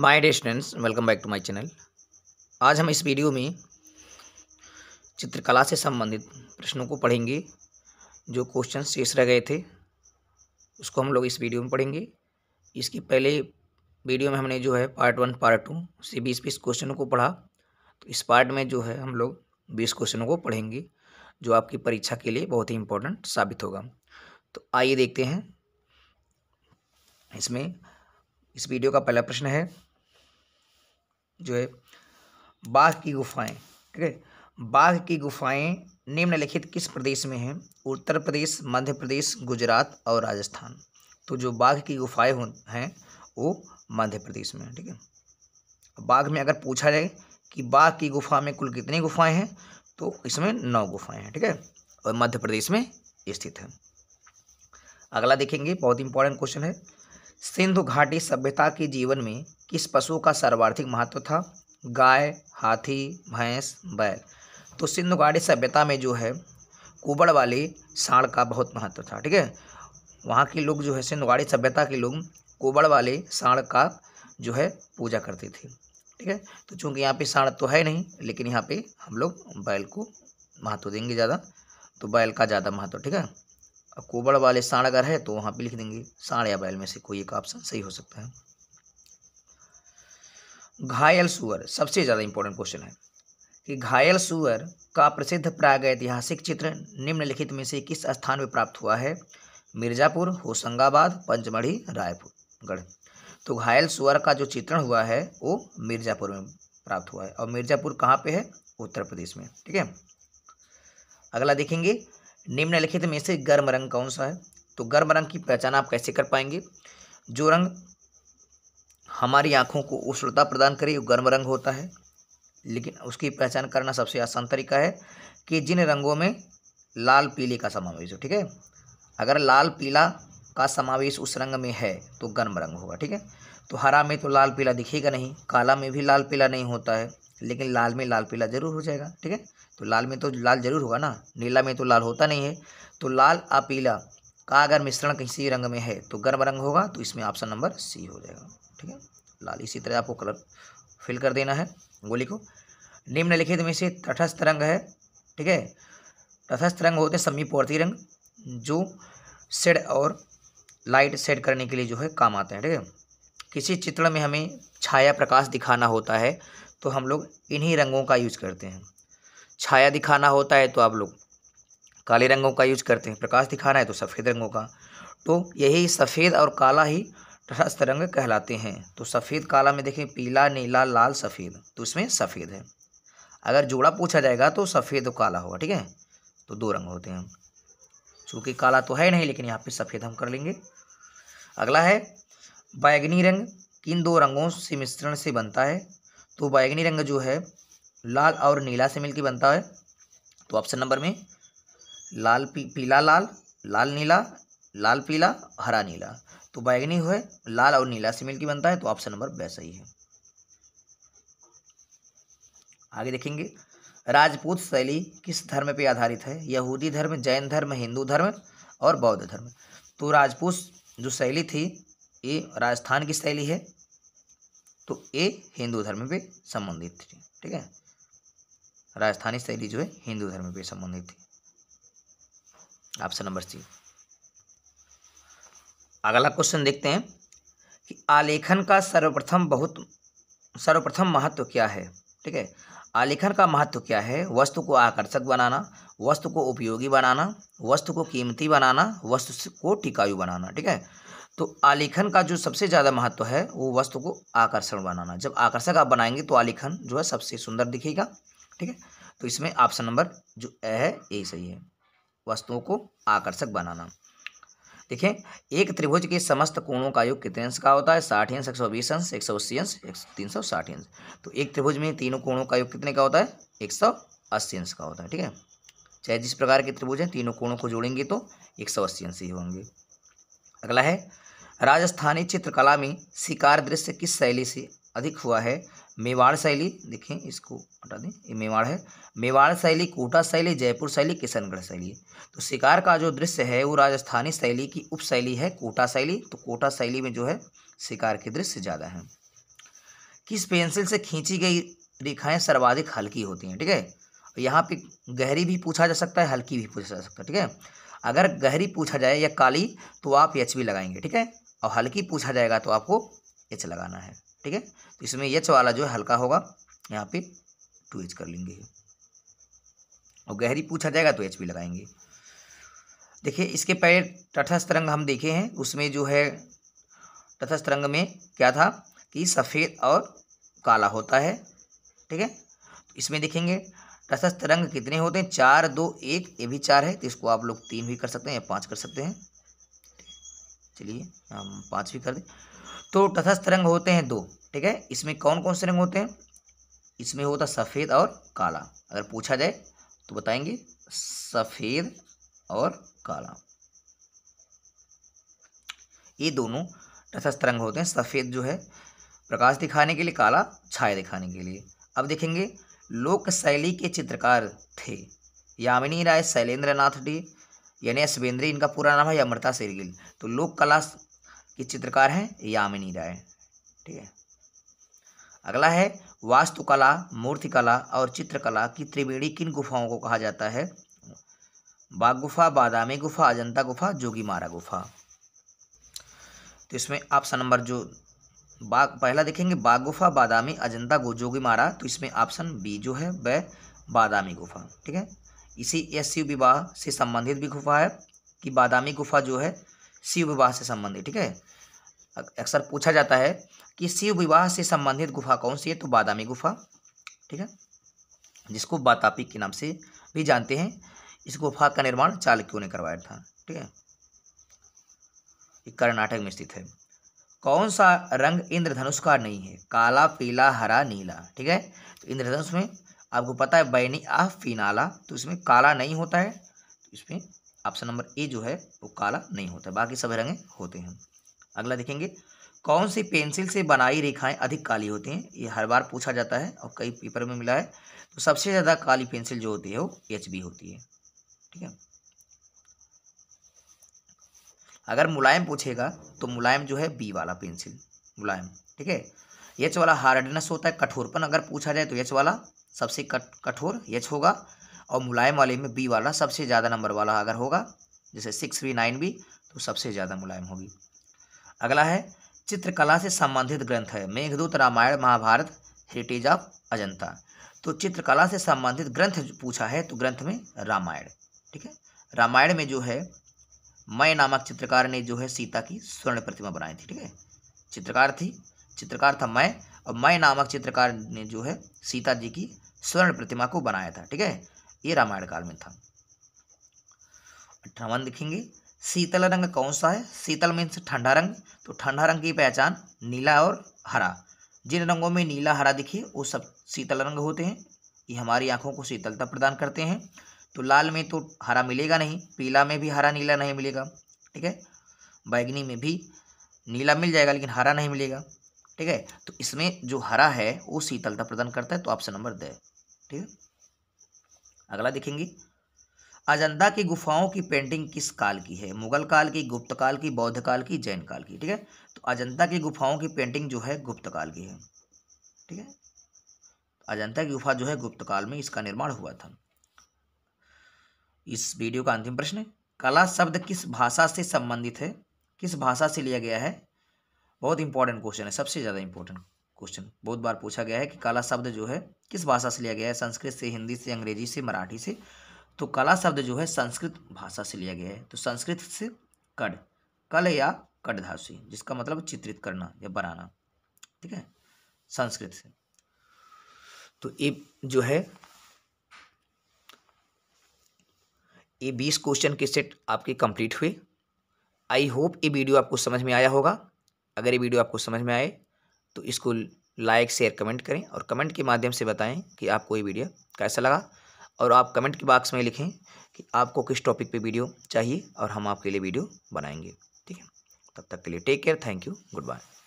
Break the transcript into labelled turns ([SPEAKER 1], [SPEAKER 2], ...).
[SPEAKER 1] my dear students welcome back to my channel आज हम इस वीडियो में चित्रकला से संबंधित प्रश्नों को पढ़ेंगे जो क्वेश्चन शेष रह गए थे उसको हम लोग इस वीडियो में पढ़ेंगे इसके पहले वीडियो में हमने जो है पार्ट वन पार्ट टू से बीस बीस क्वेश्चनों को पढ़ा तो इस पार्ट में जो है हम लोग बीस क्वेश्चनों को पढ़ेंगे जो आपकी परीक्षा के लिए बहुत ही इम्पोर्टेंट साबित होगा तो आइए देखते हैं इसमें इस वीडियो का पहला प्रश्न है जो है बाघ की गुफाएं ठीक है बाघ की गुफाएं निम्नलिखित किस प्रदेश में हैं उत्तर प्रदेश मध्य प्रदेश गुजरात और राजस्थान तो जो बाघ की गुफाएं हैं वो मध्य प्रदेश में ठीक है बाघ में अगर पूछा जाए कि बाघ की गुफा में कुल कितनी गुफाएं हैं तो इसमें नौ गुफाएं हैं ठीक है और मध्य प्रदेश में स्थित है अगला देखेंगे बहुत इंपॉर्टेंट क्वेश्चन है सिंधु घाटी सभ्यता के जीवन में किस पशु का सर्वार्थिक महत्व था गाय हाथी भैंस बैल तो सिंधु घाटी सभ्यता में जो है कुबड़ वाली साढ़ का बहुत महत्व था ठीक है वहाँ के लोग जो है सिंधु घाटी सभ्यता के लोग कुबड़ वाले साढ़ का जो है पूजा करती थी ठीक है तो चूंकि यहाँ पे साढ़ तो है नहीं लेकिन यहाँ पे हम लोग बैल को महत्व देंगे ज़्यादा तो बैल का ज़्यादा महत्व ठीक है कुबड़ वाले साढ़ अगर है तो वहाँ पर लिख देंगे साढ़ या बैल में से कोई एक ऑप्शन सही हो सकता है घायल सुअर सबसे ज़्यादा इंपॉर्टेंट क्वेश्चन है कि घायल सुअर का प्रसिद्ध प्रागैतिहासिक चित्र निम्नलिखित में से किस स्थान पर प्राप्त हुआ है मिर्ज़ापुर होशंगाबाद पंचमढ़ी रायपुर गढ़ तो घायल सुअर का जो चित्रण हुआ है वो मिर्ज़ापुर में प्राप्त हुआ है और मिर्ज़ापुर कहाँ पे है उत्तर प्रदेश में ठीक है अगला देखेंगे निम्नलिखित में से गर्म रंग कौन सा है तो गर्म रंग की पहचान आप कैसे कर पाएंगे जो रंग हमारी आँखों को उष्णता प्रदान करे गर्म रंग होता है लेकिन उसकी पहचान करना सबसे आसान तरीका है कि जिन रंगों में लाल पीले का समावेश हो ठीक है अगर लाल पीला का समावेश उस रंग में है तो गर्म रंग होगा ठीक है तो हरा में तो लाल पीला दिखेगा नहीं काला में भी लाल पीला नहीं होता है लेकिन लाल में लाल पीला जरूर हो जाएगा ठीक है तो लाल में तो लाल जरूर होगा ना नीला में तो लाल होता नहीं है तो लाल आ पीला का अगर मिश्रण किसी रंग में है तो गर्म रंग होगा तो इसमें ऑप्शन नंबर सी हो जाएगा ठीक है लाल इसी तरह आपको कलर फिल कर देना है गोली को निम्नलिखित में से तटस्थ रंग है ठीक है तटस्थ रंग होते हैं समीपवर्ती रंग जो सेड और लाइट सेड करने के लिए जो है काम आते हैं ठीक है किसी चित्रण में हमें छाया प्रकाश दिखाना होता है तो हम लोग इन्हीं रंगों का यूज करते हैं छाया दिखाना होता है तो आप लोग काले रंगों का यूज करते हैं प्रकाश दिखाना है तो सफ़ेद रंगों का तो यही सफ़ेद और काला ही तटस्थ रंग कहलाते हैं तो सफ़ेद काला में देखें पीला नीला लाल सफ़ेद तो इसमें सफ़ेद है अगर जोड़ा पूछा जाएगा तो सफ़ेद और काला होगा ठीक है तो दो रंग होते हैं चूँकि काला तो है नहीं लेकिन यहाँ पे सफ़ेद हम कर लेंगे अगला है बैगनी रंग किन दो रंगों से मिश्रण से बनता है तो बैगनी रंग जो है लाल और नीला से मिलकर बनता है तो ऑप्शन नंबर में लाल पी, पीला लाल लाल नीला लाल पीला हरा नीला तो बैगनी हुए लाल और नीला से मिलकर बनता है तो ऑप्शन नंबर बे सही है आगे देखेंगे राजपूत शैली किस धर्म पर आधारित है यहूदी धर्म जैन धर्म हिंदू धर्म और बौद्ध धर्म तो राजपूत जो शैली थी ये राजस्थान की शैली है तो ये हिंदू धर्म पे संबंधित थी ठीक है राजस्थानी शैली जो है हिंदू धर्म पे संबंधित थी ऑप्शन नंबर सी अगला क्वेश्चन देखते हैं कि आलेखन का सर्वप्रथम बहुत सर्वप्रथम महत्व क्या है ठीक है आलेखन का महत्व क्या है वस्तु को आकर्षक बनाना वस्तु को उपयोगी बनाना वस्तु को कीमती बनाना वस्तु को टिकाऊ बनाना ठीक है तो आलेखन का जो सबसे ज़्यादा महत्व है वो वस्तु को आकर्षण बनाना जब आकर्षक आप बनाएंगे तो आलेखन जो है सबसे सुंदर दिखेगा ठीक है तो इसमें ऑप्शन नंबर जो ए है यही सही है वस्तुओं को आकर्षक बनाना देखें एक त्रिभुज के समस्त कोणों का योग कितने अंश का होता है साठ अंश एक सौ बीस अंश एक सौ अस्सी अंश एक तीन सौ साठ अंश तो एक त्रिभुज में तीनों कोणों का योग कितने का होता है एक सौ अस्सी अंश का होता है ठीक है चाहे जिस प्रकार के त्रिभुज हैं तीनों कोणों को जोड़ेंगे तो एक सौ अस्सी अंश ही होंगे अगला है राजस्थानी चित्रकला में शिकार दृश्य किस शैली से अधिक हुआ है मेवाड़ शैली देखें इसको हटा दें ये मेवाड़ है मेवाड़ शैली कोटा शैली जयपुर शैली किशनगढ़ शैली तो शिकार का जो दृश्य है वो राजस्थानी शैली की उप शैली है कोटा शैली तो कोटा शैली में जो है शिकार के दृश्य ज़्यादा हैं किस पेंसिल से खींची गई रेखाएँ सर्वाधिक हल्की होती हैं ठीक है यहाँ पर गहरी भी पूछा जा सकता है हल्की भी पूछा जा सकता है ठीक है अगर गहरी पूछा जाए या काली तो आप एच भी लगाएंगे ठीक है और हल्की पूछा जाएगा तो आपको एच लगाना है ठीक है तो इसमें एच वाला जो है हल्का होगा यहाँ पे टू एच कर लेंगे और गहरी पूछा जाएगा तो एच भी लगाएंगे देखिए इसके पहले तटस्थ रंग हम देखे हैं उसमें जो है तटस्थ रंग में क्या था कि सफ़ेद और काला होता है ठीक है तो इसमें देखेंगे तटस्थ रंग कितने होते हैं चार दो एक ये भी चार है तो इसको आप लोग तीन भी कर सकते हैं या पाँच कर सकते हैं चलिए हम पाँच भी कर दें तो तथस्थ रंग होते हैं दो ठीक है इसमें कौन कौन से रंग होते हैं इसमें होता सफ़ेद और काला अगर पूछा जाए तो बताएंगे सफ़ेद और काला ये दोनों तथस्थ रंग होते हैं सफ़ेद जो है प्रकाश दिखाने के लिए काला छाया दिखाने के लिए अब देखेंगे लोक शैली के चित्रकार थे यामिनी राय शैलेंद्र नाथ डी यानी अश्वेंद्री इनका पूरा नाम है अमृता शेरगिल तो लोक कला ये चित्रकार हैं यामिनी राय ठीक है अगला है वास्तुकला मूर्तिकला और चित्रकला की त्रिवेणी किन गुफाओं को कहा जाता है बाग गुफा बादामी गुफा अजंता गुफा जोगी मारा गुफा तो इसमें ऑप्शन नंबर जो बाग पहला देखेंगे बाग गुफा बादामी अजंता जोगी मारा तो इसमें ऑप्शन बी जो है वह बादामी गुफा ठीक है इसी एस विवाह से संबंधित भी गुफा है कि बादामी गुफा जो है शिव विवाह से संबंधित ठीक है अक्सर पूछा जाता है कि शिव विवाह से संबंधित गुफा कौन सी है तो बादामी गुफा ठीक है जिसको बातापी के नाम से भी जानते हैं इस गुफा का निर्माण चालक्यों ने करवाया था ठीक है ये कर्नाटक में स्थित है कौन सा रंग इंद्रधनुष का नहीं है काला पीला हरा नीला ठीक है तो इंद्रधनुष में आपको पता है बैनी आ फिनाला तो इसमें काला नहीं होता है तो इसमें ऑप्शन नंबर ए जो है वो काला नहीं होता बाकी सभी रंग होते हैं अगला देखेंगे कौन सी पेंसिल से बनाई रेखाएं अधिक काली होती हैं ये हर बार पूछा जाता है और कई पेपर में मिला है तो सबसे ज़्यादा काली पेंसिल जो होती है वो एच होती है ठीक है अगर मुलायम पूछेगा तो मुलायम जो है बी वाला पेंसिल मुलायम ठीक है एच वाला हार्डनेस होता है कठोरपन अगर पूछा जाए तो एच वाला सबसे कठ कठोर एच होगा और मुलायम वाले में बी वाला सबसे ज़्यादा नंबर वाला अगर होगा जैसे सिक्स बी नाइन बी तो सबसे ज़्यादा मुलायम होगी अगला है चित्रकला से संबंधित ग्रंथ है मेघदूत रामायण महाभारत हेरिटेज ऑफ अजंता तो चित्रकला से संबंधित ग्रंथ पूछा है तो ग्रंथ में रामायण ठीक है रामायण में जो है मय नामक चित्रकार ने जो है सीता की स्वर्ण प्रतिमा बनाई थी ठीक है चित्रकार थी चित्रकार था मय और मय नामक चित्रकार ने जो है सीता जी की स्वर्ण प्रतिमा को बनाया था ठीक है ये रामायण काल में था अठावन दिखेंगे शीतल रंग कौन सा है शीतल मीन्स ठंडा रंग तो ठंडा रंग की पहचान नीला और हरा जिन रंगों में नीला हरा दिखे वो सब शीतल रंग होते हैं ये हमारी आंखों को शीतलता प्रदान करते हैं तो लाल में तो हरा मिलेगा नहीं पीला में भी हरा नीला नहीं मिलेगा ठीक है बैगनी में भी नीला मिल जाएगा लेकिन हरा नहीं मिलेगा ठीक है तो इसमें जो हरा है वो शीतलता प्रदान करता है तो ऑप्शन नंबर दे ठीक है अगला देखेंगे अजंता की गुफाओं की पेंटिंग किस काल की है मुगल काल की गुप्त काल की बौद्ध काल की जैन काल की ठीक है तो अजंता की गुफाओं की पेंटिंग जो है गुप्त काल की है ठीक है अजंता की गुफा जो है गुप्त काल में इसका निर्माण हुआ था इस वीडियो का अंतिम प्रश्न कला शब्द किस भाषा से संबंधित है किस भाषा से लिया गया है बहुत इंपॉर्टेंट क्वेश्चन है सबसे ज़्यादा इंपॉर्टेंट क्वेश्चन बहुत बार पूछा गया है कि काला शब्द जो है किस भाषा से लिया गया है संस्कृत से हिंदी से अंग्रेजी से मराठी से तो काला शब्द जो है संस्कृत भाषा से लिया गया है तो संस्कृत से कड कल या कड धातु जिसका मतलब चित्रित करना या बनाना ठीक है संस्कृत से तो ये जो है ये बीस क्वेश्चन के सेट आपके कंप्लीट हुए आई होप ये वीडियो आपको समझ में आया होगा अगर ये वीडियो आपको समझ में आए तो इसको लाइक शेयर कमेंट करें और कमेंट के माध्यम से बताएं कि आपको ये वीडियो कैसा लगा और आप कमेंट के बॉक्स में लिखें कि आपको किस टॉपिक पे वीडियो चाहिए और हम आपके लिए वीडियो बनाएंगे ठीक है तब तक के लिए take care thank you good bye